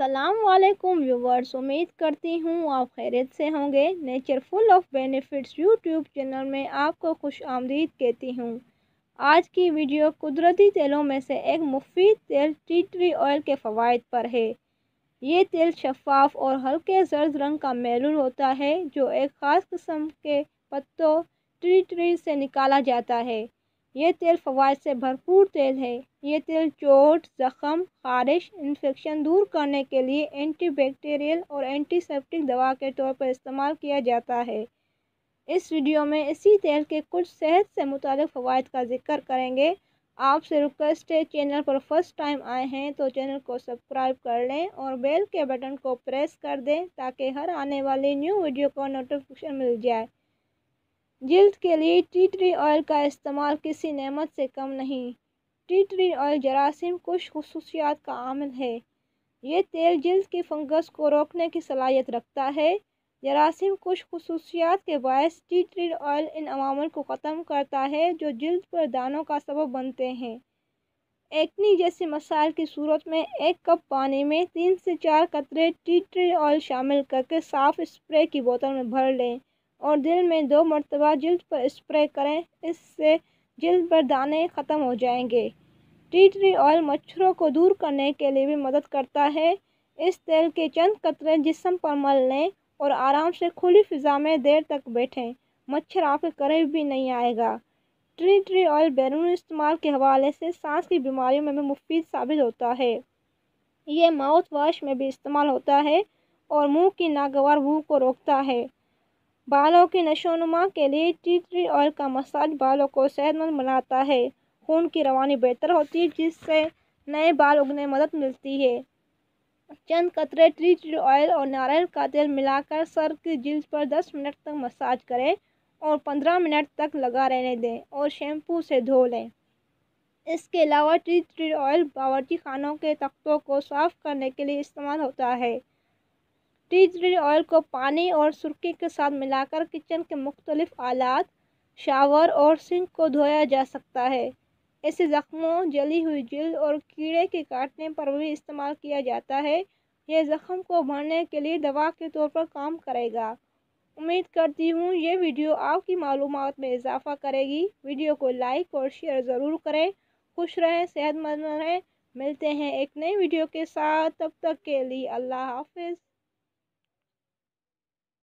असलम वालेकुम व्यूवर्स उम्मीद करती हूँ आप खैरियत से होंगे nature full of benefits YouTube channel में आपको खुश आमदीद कहती हूँ आज की वीडियो कुदरती तेलों में से एक मुफीद तेल टी ट्री ऑयल के फ़वाद पर है ये तेल शफाफ और हल्के जर्द रंग का मेलूल होता है जो एक ख़ास किस्म के पत्तों ट्री ट्री से निकाला जाता है ये तेल फवाद से भरपूर तेल है ये तेल चोट जख्म खारिश इन्फेक्शन दूर करने के लिए एंटीबैक्टीरियल और एंटीसेप्टिक दवा के तौर पर इस्तेमाल किया जाता है इस वीडियो में इसी तेल के कुछ सेहत से मुतल फ़वाद का जिक्र करेंगे आपसे रिक्वेस्ट है चैनल पर फर्स्ट टाइम आए हैं तो चैनल को सब्सक्राइब कर लें और बेल के बटन को प्रेस कर दें ताकि हर आने वाली न्यू वीडियो को नोटिफिकेशन मिल जाए जल्द के लिए टी ट्री ऑयल का इस्तेमाल किसी नेमत से कम नहीं टी ट्री ऑयल जरासीम कुछ खसूसियात का आमिल है ये तेल जल्द के फंगस को रोकने की सलाहियत रखता है जरासीम कुछ खसूसियात के बायस टी ट्री ऑयल इन अवामल को ख़त्म करता है जो जल्द पर दानों का सबब बनते हैं एक्नी जैसे मसाइल की सूरत में एक कप पानी में तीन से चार कतरे टी ट्री ऑयल शामिल करके साफ़ स्प्रे की बोतल में भर लें और दिन में दो मरतबा जल्द पर स्प्रे करें इससे जल्द पर दाने ख़त्म हो जाएंगे टी ट्री ऑयल मच्छरों को दूर करने के लिए भी मदद करता है इस तेल के चंद कतरे जिसम पर मल लें और आराम से खुली फिजा में देर तक बैठें मच्छर आपके करीब भी नहीं आएगा ट्री ट्री ऑयल बैरून इस्तेमाल के हवाले से सांस की बीमारियों में भी मुफीद साबित होता है ये माउथ वाश में भी इस्तेमाल होता है और मुंह की नागवार बू को रोकता है बालों की नशोनुमा के लिए टी ट्री ऑयल का मसाज बालों को सेहतमंद बनाता है खून की रवानी बेहतर होती है जिससे नए बाल उगने मदद मिलती है चंद कतरे ट्री ट्री ऑयल और नारियल का तेल मिलाकर सर की जिल्द पर दस मिनट तक मसाज करें और पंद्रह मिनट तक लगा रहने दें और शैम्पू से धो लें इसके अलावा ट्री ट्री ऑयल बावर्ची खानों के तख्तों को साफ़ करने के लिए इस्तेमाल होता है टीजरी ऑयल को पानी और सुर्खी के साथ मिलाकर किचन के मुख्तलिफ आलात शावर और सिंक को धोया जा सकता है ऐसे ज़ख्मों जली हुई जल्द और कीड़े के काटने पर भी इस्तेमाल किया जाता है यह ज़ख्म को भरने के लिए दवा के तौर पर काम करेगा उम्मीद करती हूँ ये वीडियो आपकी मालूम में इजाफा करेगी वीडियो को लाइक और शेयर ज़रूर करें खुश रहें सेहतमंद रहें मिलते हैं एक नई वीडियो के साथ तब तक के लिए अल्लाह हाफिज़